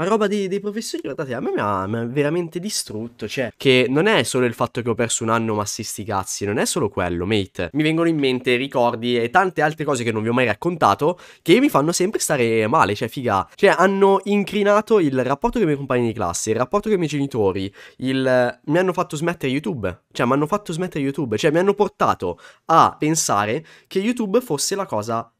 La roba dei, dei professori, guardate, a me mi ha, mi ha, veramente distrutto. Cioè, che non è solo il fatto che ho perso un anno, ma si sti cazzi, non è solo quello, mate. Mi vengono in mente ricordi e tante altre cose che non vi ho mai raccontato, che mi fanno sempre stare male, cioè, figa. Cioè, hanno incrinato il rapporto con i miei compagni di classe, il rapporto con i miei genitori, il... mi hanno fatto smettere YouTube. Cioè, mi hanno fatto smettere YouTube. Cioè, mi hanno portato a pensare che YouTube fosse la cosa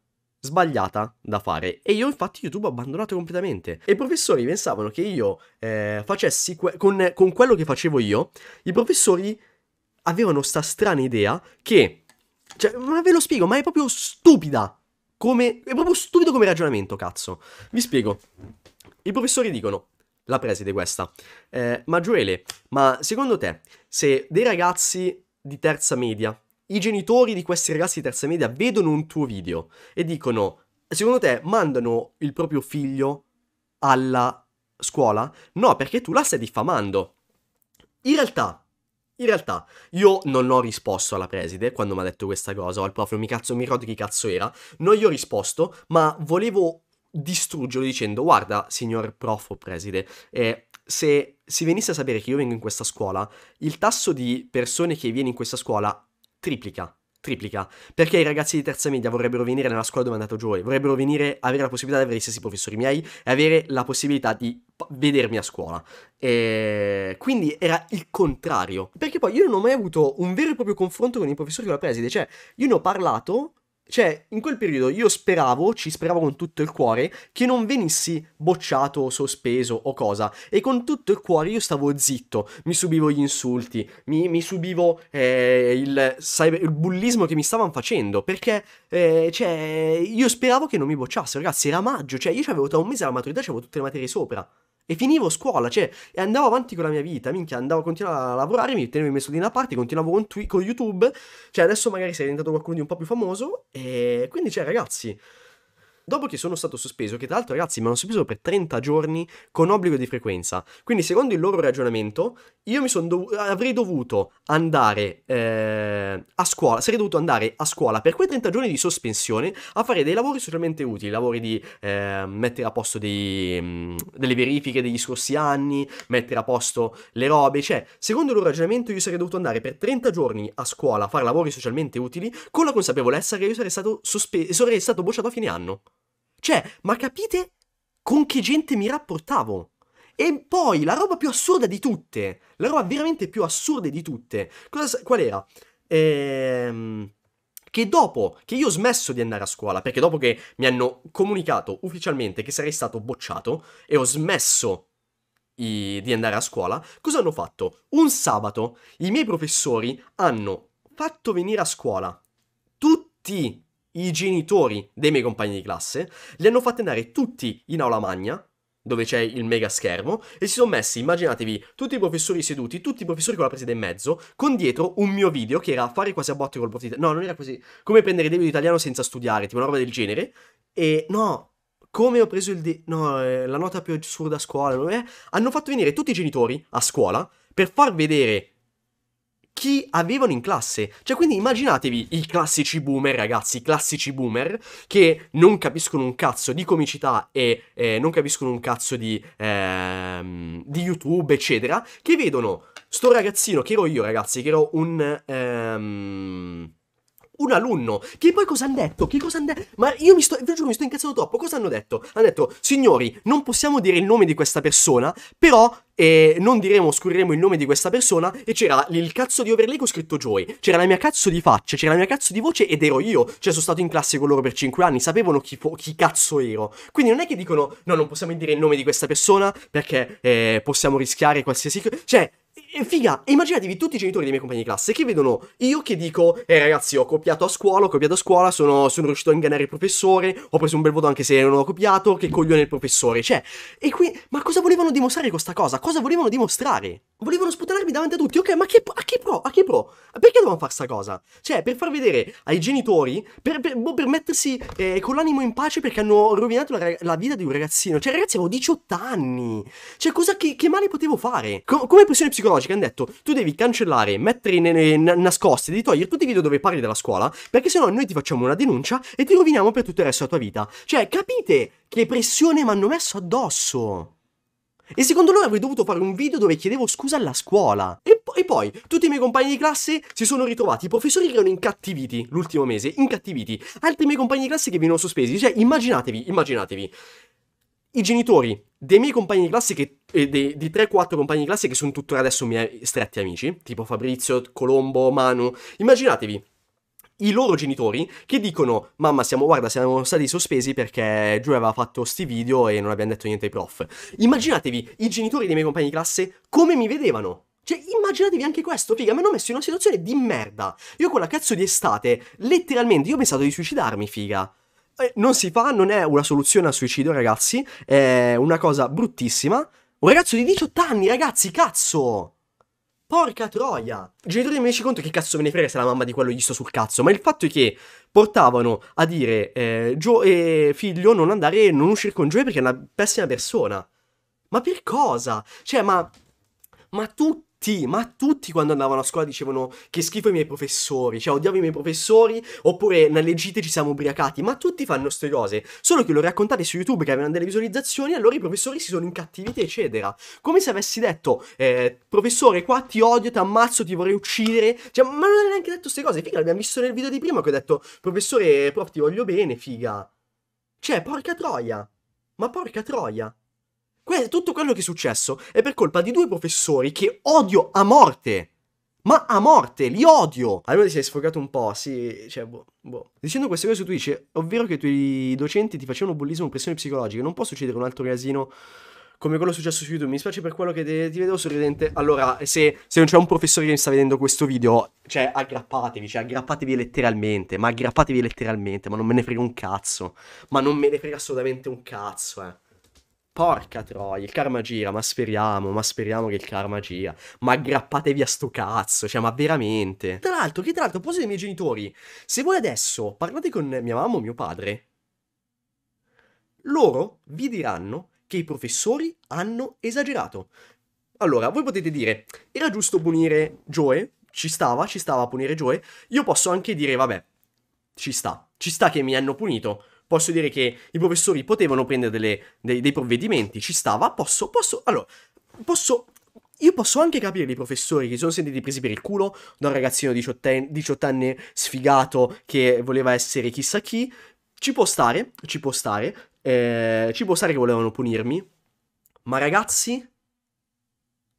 sbagliata da fare e io infatti YouTube ho abbandonato completamente e i professori pensavano che io eh, facessi que- con, con quello che facevo io i professori avevano sta strana idea che cioè ma ve lo spiego ma è proprio stupida come è proprio stupido come ragionamento cazzo vi spiego i professori dicono la preside questa eh, ma Gioele ma secondo te se dei ragazzi di terza media i genitori di questi ragazzi di terza media vedono un tuo video e dicono, secondo te mandano il proprio figlio alla scuola? No, perché tu la stai diffamando. In realtà, in realtà, io non ho risposto alla preside quando mi ha detto questa cosa, o al prof, mi cazzo, mi ricordo chi cazzo era, non gli ho risposto, ma volevo distruggerlo dicendo, guarda, signor prof o preside, eh, se si venisse a sapere che io vengo in questa scuola, il tasso di persone che viene in questa scuola triplica. Triplica, perché i ragazzi di terza media vorrebbero venire nella scuola dove è andato Joey, vorrebbero venire, avere la possibilità di avere gli stessi professori miei e avere la possibilità di vedermi a scuola. E quindi era il contrario. Perché poi io non ho mai avuto un vero e proprio confronto con i professori della preside, cioè io ne ho parlato cioè, in quel periodo io speravo, ci speravo con tutto il cuore, che non venissi bocciato, sospeso o cosa. E con tutto il cuore io stavo zitto, mi subivo gli insulti, mi, mi subivo eh, il, cyber, il, bullismo che mi stavano facendo. Perché, eh, cioè, io speravo che non mi bocciassero, ragazzi, era maggio, cioè io avevo tra un mese la maturità, avevo tutte le materie sopra. E finivo scuola, cioè, e andavo avanti con la mia vita, minchia, andavo, a continuare a lavorare, mi tenevo i miei soldi da parte, continuavo con, twi- con YouTube, cioè adesso magari sei diventato qualcuno di un po' più famoso, e quindi, cioè, ragazzi, dopo che sono stato sospeso, che tra l'altro ragazzi mi hanno sospeso per 30 giorni con obbligo di frequenza. Quindi secondo il loro ragionamento, io dov- avrei dovuto andare eh, a scuola, sarei dovuto andare a scuola per quei 30 giorni di sospensione a fare dei lavori socialmente utili, lavori di eh, mettere a posto dei, delle verifiche degli scorsi anni, mettere a posto le robe, cioè secondo il loro ragionamento io sarei dovuto andare per 30 giorni a scuola a fare lavori socialmente utili con la consapevolezza che io sarei stato, sospe- sarei stato bocciato a fine anno. Cioè, ma capite con che gente mi rapportavo? E poi la roba più assurda di tutte, la roba veramente più assurda di tutte, cosa, qual era? Ehm che dopo che io ho smesso di andare a scuola, perché dopo che mi hanno comunicato ufficialmente che sarei stato bocciato e ho smesso i... di andare a scuola, cosa hanno fatto? Un sabato i miei professori hanno fatto venire a scuola tutti i genitori dei miei compagni di classe, li hanno fatti andare tutti in aula magna, dove c'è il mega schermo, e si sono messi, immaginatevi, tutti i professori seduti, tutti i professori con la presa in mezzo, con dietro un mio video che era fare quasi a botte col prof No, non era così. Come prendere debito italiano senza studiare, tipo una roba del genere. E no, come ho preso il... De- no, eh, la nota più assurda a scuola, non è? Hanno fatto venire tutti i genitori a scuola per far vedere chi avevano in classe. Cioè, quindi immaginatevi i classici boomer, ragazzi, i classici boomer che non capiscono un cazzo di comicità e eh, non capiscono un cazzo di, ehm, di YouTube, eccetera, che vedono sto ragazzino che ero io, ragazzi, che ero un... Ehm, un alunno. Che poi cosa hanno detto? Che cosa hanno detto? Ma io mi sto, vi giuro, mi sto incazzando troppo. Cosa hanno detto? Hanno detto, signori, non possiamo dire il nome di questa persona, però eh, non diremo, scurriremo il nome di questa persona. E c'era il cazzo di Overlay con scritto Joy. C'era la mia cazzo di faccia, c'era la mia cazzo di voce ed ero io. Cioè, sono stato in classe con loro per 5 anni, sapevano chi, chi cazzo ero. Quindi non è che dicono, no, non possiamo dire il nome di questa persona perché eh, possiamo rischiare qualsiasi cosa. Cioè, e eh, figa, immaginatevi tutti i genitori dei miei compagni di classe che vedono io che dico, eh ragazzi, ho copiato a scuola, ho copiato a scuola, sono, sono riuscito a ingannare il professore, ho preso un bel voto anche se non ho copiato, che coglione il professore, cioè, e qui, ma cosa volevano dimostrare con questa cosa? Cosa volevano dimostrare? Volevano sputanarmi davanti a tutti, ok, ma che, a che pro, a che pro? Perché dovevano fare sta cosa? Cioè, per far vedere ai genitori, per, per, boh, per mettersi eh, con l'animo in pace perché hanno rovinato la, la, vita di un ragazzino, cioè ragazzi avevo 18 anni, cioè cosa, che, che male potevo fare? Co- come pressione psicologica? logica hanno detto tu devi cancellare, mettere in, in, nascosti, devi togliere tutti i video dove parli della scuola, perché sennò noi ti facciamo una denuncia e ti roviniamo per tutto il resto della tua vita. Cioè, capite che pressione mi hanno messo addosso? E secondo loro avrei dovuto fare un video dove chiedevo scusa alla scuola. E, po- e, poi tutti i miei compagni di classe si sono ritrovati. I professori che erano incattiviti l'ultimo mese, incattiviti. Altri miei compagni di classe che venivano sospesi. Cioè, immaginatevi, immaginatevi. I genitori dei miei compagni di classe che di, di 3-4 compagni di classe che sono tuttora adesso miei stretti amici, tipo Fabrizio, Colombo, Manu. Immaginatevi i loro genitori che dicono mamma siamo guarda siamo stati sospesi perché Giù aveva fatto sti video e non abbiamo detto niente ai prof. Immaginatevi i genitori dei miei compagni di classe come mi vedevano. Cioè, immaginatevi anche questo, figa, mi hanno messo in una situazione di merda. Io quella cazzo di estate, letteralmente, io ho pensato di suicidarmi, figa eh, non si fa, non è una soluzione al suicidio, ragazzi. È una cosa bruttissima. Un ragazzo di 18 anni, ragazzi, cazzo! Porca troia! I genitori mi dici conto che cazzo me ne frega se la mamma di quello gli sto sul cazzo, ma il fatto è che portavano a dire eh, Gio eh, figlio non andare, e non uscire con Joe perché è una pessima persona. Ma per cosa? Cioè, ma... Ma tutti tutti, ma tutti quando andavano a scuola dicevano che schifo i miei professori, cioè odiavo i miei professori, oppure nelle gite ci siamo ubriacati, ma tutti fanno queste cose. Solo che lo raccontate su YouTube che avevano delle visualizzazioni, allora i professori si sono incattiviti, eccetera. Come se avessi detto, eh, professore, qua ti odio, ti ammazzo, ti vorrei uccidere. Cioè, ma non hai neanche detto queste cose, figa, l'abbiamo visto nel video di prima che ho detto, professore, prof, ti voglio bene, figa. Cioè, porca troia. Ma porca troia. Que- tutto quello che è successo è per colpa di due professori che odio a morte. Ma a morte, li odio! Allora ti sei sfogato un po', sì, cioè, boh, boh. Dicendo queste cose tu dici, ovvero che i tuoi docenti ti facevano bullismo e pressione psicologica, non può succedere un altro casino come quello successo su YouTube. Mi spiace per quello che te, ti vedevo sorridente. Allora, se, se, non c'è un professore che mi sta vedendo questo video, cioè aggrappatevi, cioè aggrappatevi letteralmente, ma aggrappatevi letteralmente, ma non me ne frega un cazzo. Ma non me ne frega assolutamente un cazzo, eh. Porca troia, il karma gira, ma speriamo, ma speriamo che il karma gira. Ma aggrappatevi a sto cazzo, cioè, ma veramente. Tra l'altro, che tra l'altro, a proposito dei miei genitori, se voi adesso parlate con mia mamma o mio padre, loro vi diranno che i professori hanno esagerato. Allora, voi potete dire, era giusto punire Joe? Ci stava, ci stava a punire Joe? Io posso anche dire, vabbè, ci sta, ci sta che mi hanno punito, posso dire che i professori potevano prendere delle, dei, dei, provvedimenti, ci stava, posso, posso, allora, posso... Io posso anche capire i professori che si sono sentiti presi per il culo da un ragazzino 18enne, sfigato che voleva essere chissà chi. Ci può stare, ci può stare, eh, ci può stare che volevano punirmi. Ma ragazzi,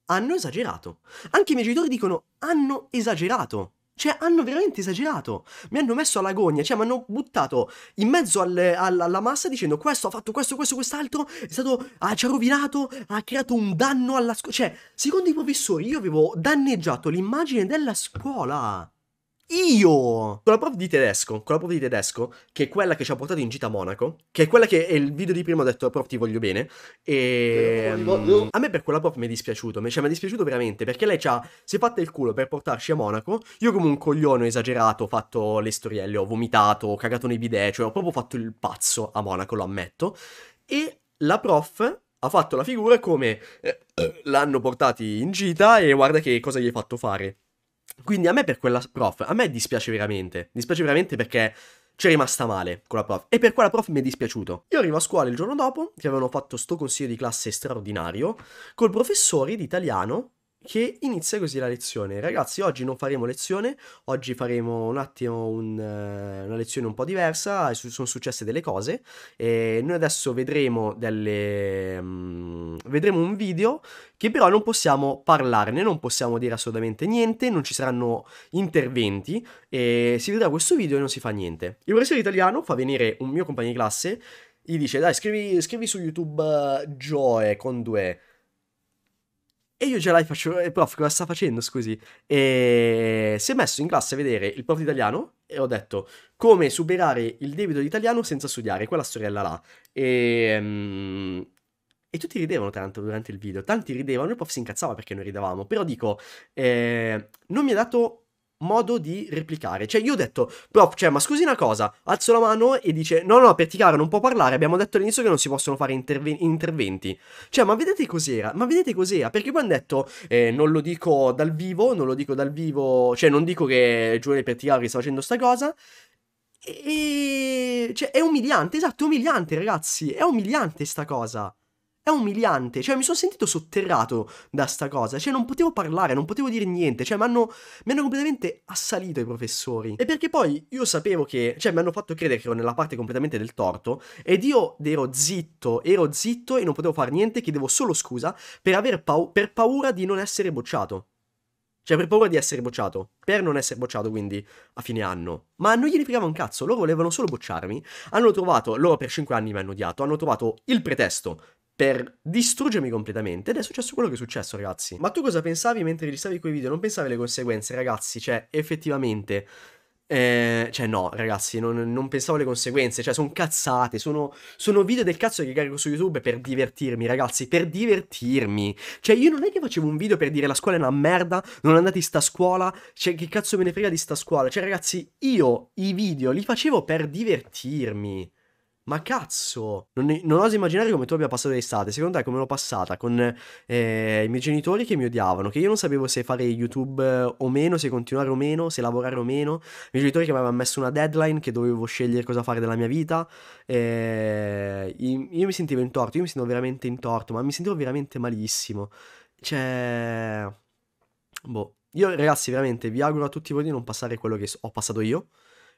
hanno esagerato. Anche i miei genitori dicono hanno esagerato. Cioè, hanno veramente esagerato. Mi hanno messo all'agonia, cioè, mi hanno buttato in mezzo alle, alla, alla, massa dicendo questo ha fatto questo, questo, quest'altro, è stato, ah, ci ha rovinato, ha creato un danno alla scuola. Cioè, secondo i professori, io avevo danneggiato l'immagine della scuola io, con la prof di tedesco, con la prof di tedesco, che è quella che ci ha portato in gita a Monaco, che è quella che è il video di prima ho detto, prof ti voglio bene, e ehm, a me per quella prof mi è dispiaciuto, cioè mi è dispiaciuto veramente, perché lei ci ha si è fatta il culo per portarci a Monaco, io come un coglione esagerato ho fatto le storielle, ho vomitato, ho cagato nei bidet, cioè ho proprio fatto il pazzo a Monaco, lo ammetto, e la prof ha fatto la figura come eh, eh l'hanno portati in gita e guarda che cosa gli hai fatto fare. Quindi a me per quella prof, a me dispiace veramente, dispiace veramente perché c'è rimasta male quella prof e per quella prof mi è dispiaciuto. Io arrivo a scuola il giorno dopo, che avevano fatto sto consiglio di classe straordinario, col professore di italiano che inizia così la lezione. Ragazzi, oggi non faremo lezione, oggi faremo un attimo un, eh, una lezione un po' diversa, sono successe delle cose e noi adesso vedremo delle um, vedremo un video che però non possiamo parlarne, non possiamo dire assolutamente niente, non ci saranno interventi e si vedrà questo video e non si fa niente. Il professore italiano fa venire un mio compagno di classe, gli dice "Dai, scrivi, scrivi su YouTube uh, Joe con due e io già la faccio, eh, prof, cosa sta facendo, scusi? E si è messo in classe a vedere il prof italiano e ho detto, come superare il debito di italiano senza studiare, quella sorella là. E... Um... E tutti ridevano tanto durante il video, tanti ridevano, il prof si incazzava perché noi ridevamo, però dico, eh, non mi ha dato modo di replicare. Cioè, io ho detto, prof, cioè, ma scusi una cosa, alzo la mano e dice, no, no, Perticaro non può parlare, abbiamo detto all'inizio che non si possono fare interve- interventi. Cioè, ma vedete cos'era? Ma vedete cos'era? Perché poi hanno detto, eh, non lo dico dal vivo, non lo dico dal vivo, cioè, non dico che Giulio Giovanni Perticaro sta facendo sta cosa, e... Cioè, è umiliante, esatto, è umiliante, ragazzi. È umiliante sta cosa è umiliante, cioè mi sono sentito sotterrato da sta cosa, cioè non potevo parlare, non potevo dire niente, cioè mi hanno, completamente assalito i professori. E perché poi io sapevo che, cioè mi hanno fatto credere che ero nella parte completamente del torto ed io ero zitto, ero zitto e non potevo fare niente, chiedevo solo scusa per, aver pau- per paura di non essere bocciato. Cioè, per paura di essere bocciato. Per non essere bocciato, quindi, a fine anno. Ma non gliene fregava un cazzo, loro volevano solo bocciarmi. Hanno trovato, loro per 5 anni mi hanno odiato, hanno trovato il pretesto per distruggermi completamente ed è successo quello che è successo ragazzi. Ma tu cosa pensavi mentre registravi quei video? Non pensavi alle conseguenze ragazzi, cioè effettivamente... Eh, cioè no ragazzi, non, non, pensavo alle conseguenze, cioè sono cazzate, sono, sono, video del cazzo che carico su YouTube per divertirmi ragazzi, per divertirmi. Cioè io non è che facevo un video per dire la scuola è una merda, non andate in sta scuola, cioè che cazzo me ne frega di sta scuola. Cioè ragazzi, io i video li facevo per divertirmi. Ma cazzo, non, non, oso immaginare come tu abbia passato l'estate. Secondo te come l'ho passata? Con eh, i miei genitori che mi odiavano, che io non sapevo se fare YouTube eh, o meno, se continuare o meno, se lavorare o meno. I miei genitori che mi avevano messo una deadline, che dovevo scegliere cosa fare della mia vita. Eh, io, io mi sentivo in torto, io mi sentivo veramente in torto, ma mi sentivo veramente malissimo. Cioè... Boh. Io ragazzi veramente vi auguro a tutti voi di non passare quello che ho passato io.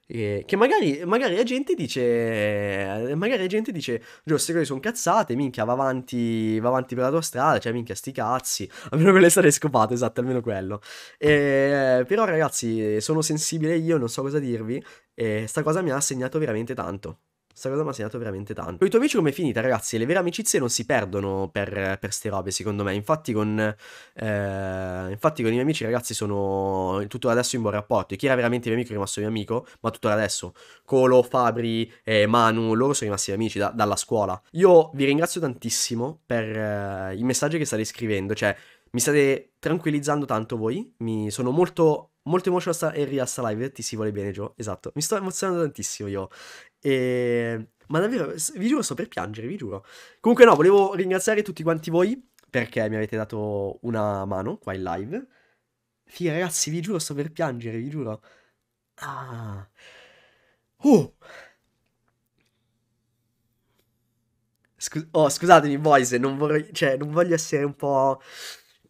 Eh, che magari, magari, la gente dice, eh, magari la gente dice, Gio, queste cose sono cazzate, minchia, va avanti, va avanti per la tua strada, cioè minchia, sti cazzi, almeno ve le sarei scopate, esatto, almeno quello. Eh, però ragazzi, sono sensibile io, non so cosa dirvi, e sta cosa mi ha segnato veramente tanto. Questa cosa mi ha segnato veramente tanto. Con i tuoi amici com'è finita, ragazzi? Le vere amicizie non si perdono per, queste robe, secondo me. Infatti con, eh, infatti con i miei amici, ragazzi, sono tutto adesso in buon rapporto. E chi era veramente mio amico è rimasto mio amico, ma tuttora adesso. Colo, Fabri, eh, Manu, loro sono rimasti amici da, dalla scuola. Io vi ringrazio tantissimo per eh, i messaggi che state scrivendo, cioè mi state tranquillizzando tanto voi, mi sono molto Molto emotional e Real Live, ti si vuole bene Gio, esatto. Mi sto emozionando tantissimo io. E... Ehm, ma davvero, vi giuro, sto per piangere, vi giuro. Comunque no, volevo ringraziare tutti quanti voi perché mi avete dato una mano qua in live. Figa ragazzi, vi giuro, sto per piangere, vi giuro. Ah. Uh. oh, scusatemi, boys, non vorrei, cioè, non voglio essere un po'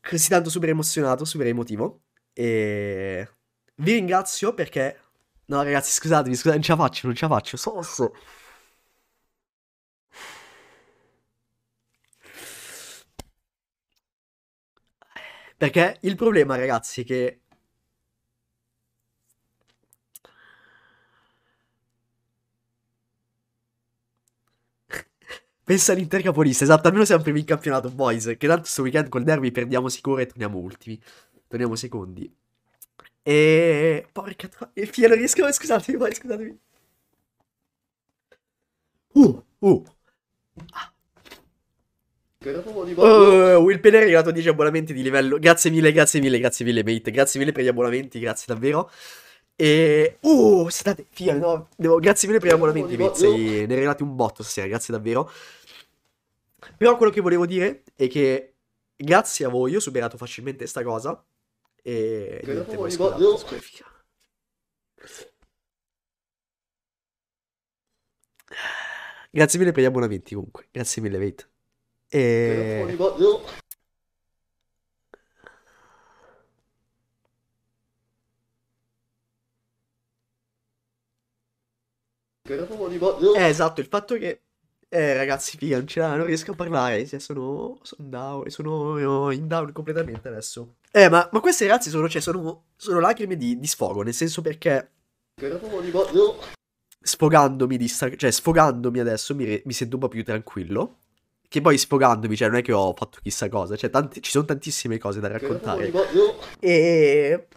così tanto super emozionato, super emotivo. E vi ringrazio perché... No ragazzi, scusatemi, scusate, non ce la faccio, non ce la faccio. So, so. Perché il problema, ragazzi, è che Pensa all'Inter capolista, esatto, almeno siamo primi in campionato, boys, che tanto questo weekend col derby perdiamo sicuro e torniamo ultimi. Torniamo secondi. E... Porca troia. Fia, non riesco... Scusatemi, vai, scusatemi. Uh, uh. Ah. Oh, Will Penner è arrivato a 10 abbonamenti di livello. Grazie mille, grazie mille, grazie mille, mate. Grazie mille per gli abbonamenti, grazie davvero. E... Uh, state... Fia, no. Devo... Grazie mille per gli abbonamenti, mate. Sei... Ne regalate un botto stasera, grazie davvero. Però quello che volevo dire è che grazie a voi ho superato facilmente questa cosa e niente, poi scusate, voglio... squalifica. Grazie mille per gli abbonamenti comunque. Grazie mille, Veit. E... Eh, esatto, il fatto che... Eh, ragazzi, figa, non, non riesco a parlare, cioè, sono, sono, down, sono eh, in down completamente adesso. Eh, ma, ma queste ragazzi sono, cioè, sono, sono lacrime di, di, sfogo, nel senso perché... Sfogandomi, di star- cioè sfogandomi adesso mi, re- mi sento un po' più tranquillo. Che poi sfogandomi, cioè non è che ho fatto chissà cosa, cioè tanti- ci sono tantissime cose da raccontare. E...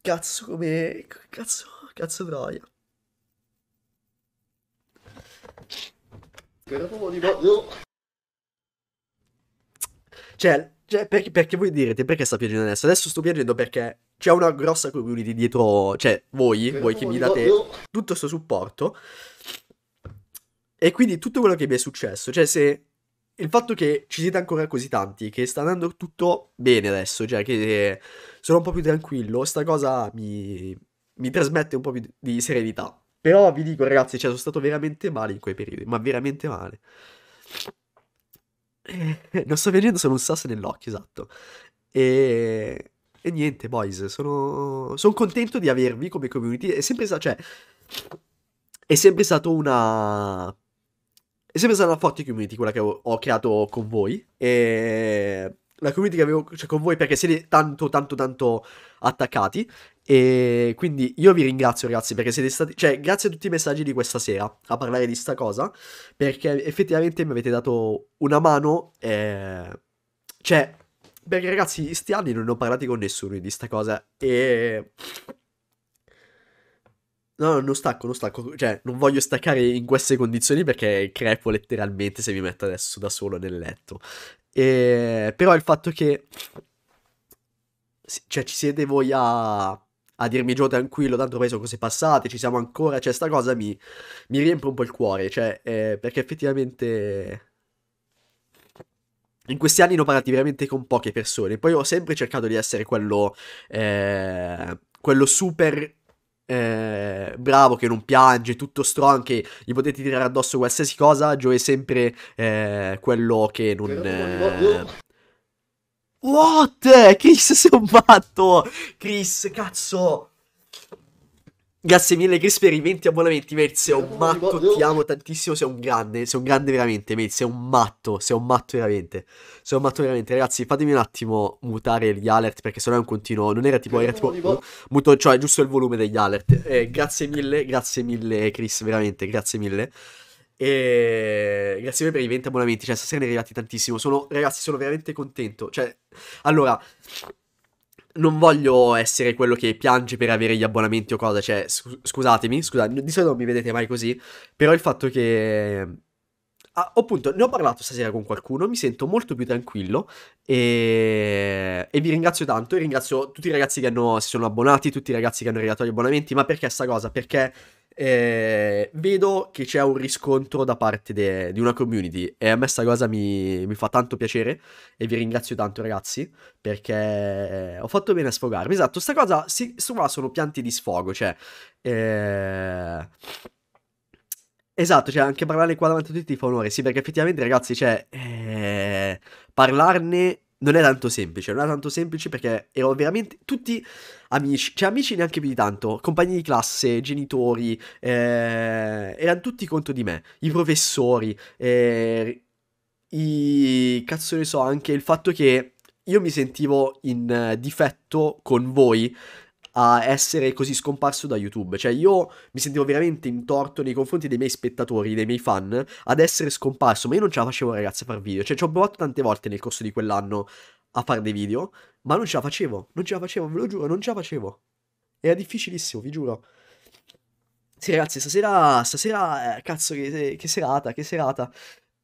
Cazzo come... Cazzo... Cazzo troia. Cioè, cioè, perché, perché, voi direte, perché sta piangendo adesso? Adesso sto piangendo perché c'è una grossa community dietro, cioè voi, Beh, voi che mi date no, tutto questo supporto. E quindi tutto quello che mi è successo, cioè se il fatto che ci siete ancora così tanti, che sta andando tutto bene adesso, cioè che sono un po' più tranquillo, sta cosa mi, mi trasmette un po' più di serenità. Però vi dico ragazzi, cioè sono stato veramente male in quei periodi, ma veramente male. Eh, non sto venendo sono un sasso nell'occhio, esatto. E, e niente, boys, sono, sono contento di avervi come community. È sempre, sta... cioè, è sempre stato una... È sempre stata una forte community quella che ho, ho creato con voi. E la community che avevo cioè, con voi perché siete tanto, tanto, tanto attaccati. E quindi io vi ringrazio, ragazzi, perché siete stati. Cioè, grazie a tutti i messaggi di questa sera a parlare di sta cosa. Perché effettivamente mi avete dato una mano. Eh... Cioè, perché ragazzi, questi anni non ho parlato con nessuno di sta cosa. E. No, non stacco, non stacco. Cioè, non voglio staccare in queste condizioni perché crepo letteralmente se mi metto adesso da solo nel letto. E, eh, però il fatto che cioè, ci siete voi a, a dirmi Gio tranquillo, tanto poi sono cose passate, ci siamo ancora, cioè sta cosa mi, mi riempie un po' il cuore, cioè, eh, perché effettivamente in questi anni ne ho parlato veramente con poche persone, poi ho sempre cercato di essere quello, eh, quello super eh, bravo, che non piange, tutto strong, che gli potete tirare addosso qualsiasi cosa, Joe è sempre eh, quello che non... Eh... What? Chris sei un matto! Chris, cazzo! Grazie mille Chris per i 20 abbonamenti, Mer, sei un matto, ti amo tantissimo, sei un grande, sei un grande veramente, Mer, sei un matto, sei un matto veramente, sei un matto veramente, ragazzi fatemi un attimo mutare gli alert perché sennò è un continuo, non era tipo, era tipo, muto, cioè giusto il volume degli alert, eh, grazie mille, grazie mille Chris, veramente, grazie mille. E grazie mille per i 20 abbonamenti, cioè stasera ne è arrivati tantissimo, sono, ragazzi sono veramente contento, cioè, allora non voglio essere quello che piange per avere gli abbonamenti o cosa, cioè scu- scusatemi, scusate, di solito non mi vedete mai così, però il fatto che... Ah, appunto, ne ho parlato stasera con qualcuno, mi sento molto più tranquillo e, e vi ringrazio tanto, e ringrazio tutti i ragazzi che hanno... si sono abbonati, tutti i ragazzi che hanno regalato gli abbonamenti, ma perché sta cosa? Perché eh, vedo che c'è un riscontro da parte de- di una community e a me questa cosa mi-, mi, fa tanto piacere e vi ringrazio tanto ragazzi perché eh, ho fatto bene a sfogarmi. Esatto, questa cosa, si, insomma, sono pianti di sfogo, cioè... Eh... Esatto, cioè anche parlarne qua davanti a tutti ti fa onore, sì perché effettivamente ragazzi, cioè... Eh... Parlarne non è tanto semplice, non è tanto semplice perché ero veramente tutti amici, cioè amici neanche più di tanto, compagni di classe, genitori, eh, erano tutti contro di me, i professori, eh, i... cazzo ne so, anche il fatto che io mi sentivo in eh, difetto con voi a essere così scomparso da YouTube. Cioè, io mi sentivo veramente intorto nei confronti dei miei spettatori, dei miei fan, ad essere scomparso. Ma io non ce la facevo, ragazzi, a far video. Cioè, ci ho provato tante volte nel corso di quell'anno a fare dei video, ma non ce la facevo. Non ce la facevo, ve lo giuro, non ce la facevo. Era difficilissimo, vi giuro. Sì, ragazzi, stasera, stasera, eh, cazzo, che, che serata, che serata.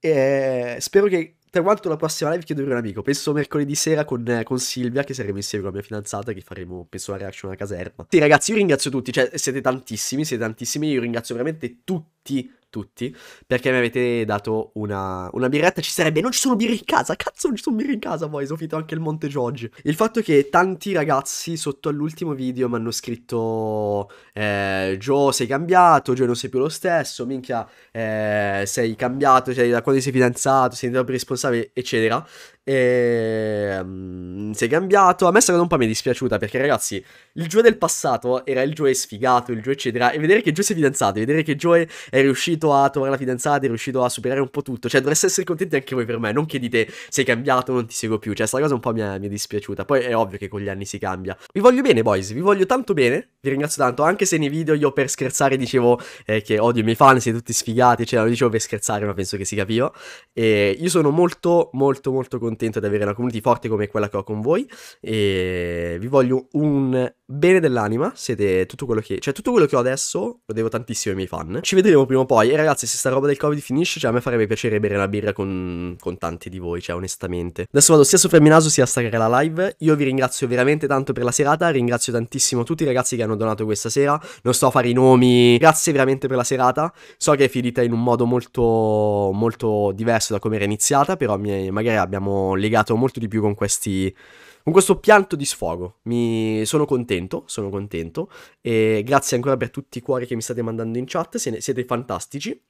E eh, spero che per quanto la prossima live chiedo chiederò un amico. Penso mercoledì sera con, con, Silvia, che saremo insieme con la mia fidanzata, che faremo, penso, la reaction alla caserma. Sì, ragazzi, io ringrazio tutti, cioè siete tantissimi, siete tantissimi. Io ringrazio veramente tutti tutti perché mi avete dato una, una birretta. Ci sarebbe, non ci sono birre in casa, cazzo, non ci sono birre in casa. Poi soffitto anche il Monte Giorgio. Il fatto che tanti ragazzi sotto all'ultimo video mi hanno scritto: eh, sei cambiato, Joe, non sei più lo stesso. Minchia, eh, sei cambiato, cioè, da quando sei fidanzato, sei diventato più responsabile, eccetera. E, um, si è cambiato. A me questa cosa un po' mi è dispiaciuta perché, ragazzi, il Joe del passato era il Joe sfigato, il Joe eccetera. E vedere che Joe si è fidanzato, vedere che Joe è riuscito a trovare la fidanzata, è riuscito a superare un po' tutto. Cioè, dovreste essere contenti anche voi per me. Non che dite sei cambiato, non ti seguo più. Cioè, questa cosa un po' mi è, mi è dispiaciuta. Poi è ovvio che con gli anni si cambia. Vi voglio bene, boys. Vi voglio tanto bene. Vi ringrazio tanto. Anche se nei video io per scherzare dicevo eh, che odio i miei fan, siete tutti sfigati. Cioè, lo dicevo per scherzare, ma penso che si capiva. E io sono molto, molto, molto contento contento di avere una community forte come quella che ho con voi e vi voglio un bene dell'anima, siete tutto quello che... cioè tutto quello che ho adesso lo devo tantissimo ai miei fan. Ci vedremo prima o poi e ragazzi se sta roba del covid finisce, cioè a me farebbe piacere bere una birra con, con tanti di voi, cioè onestamente. Adesso vado sia su Ferminaso sia a staccare la live, io vi ringrazio veramente tanto per la serata, ringrazio tantissimo tutti i ragazzi che hanno donato questa sera, non sto a fare i nomi, grazie veramente per la serata, so che è finita in un modo molto molto diverso da come era iniziata, però mi... magari abbiamo sono legato molto di più con questi con questo pianto di sfogo. Mi sono contento, sono contento e grazie ancora per tutti i cuori che mi state mandando in chat, siete fantastici.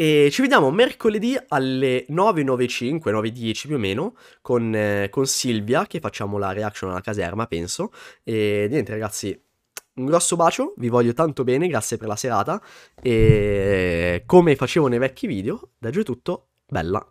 E ci vediamo mercoledì alle 9.05, 9.10 più o meno, con, eh, con, Silvia, che facciamo la reaction alla caserma, penso. E niente ragazzi, un grosso bacio, vi voglio tanto bene, grazie per la serata. E come facevo nei vecchi video, da giù è tutto, bella.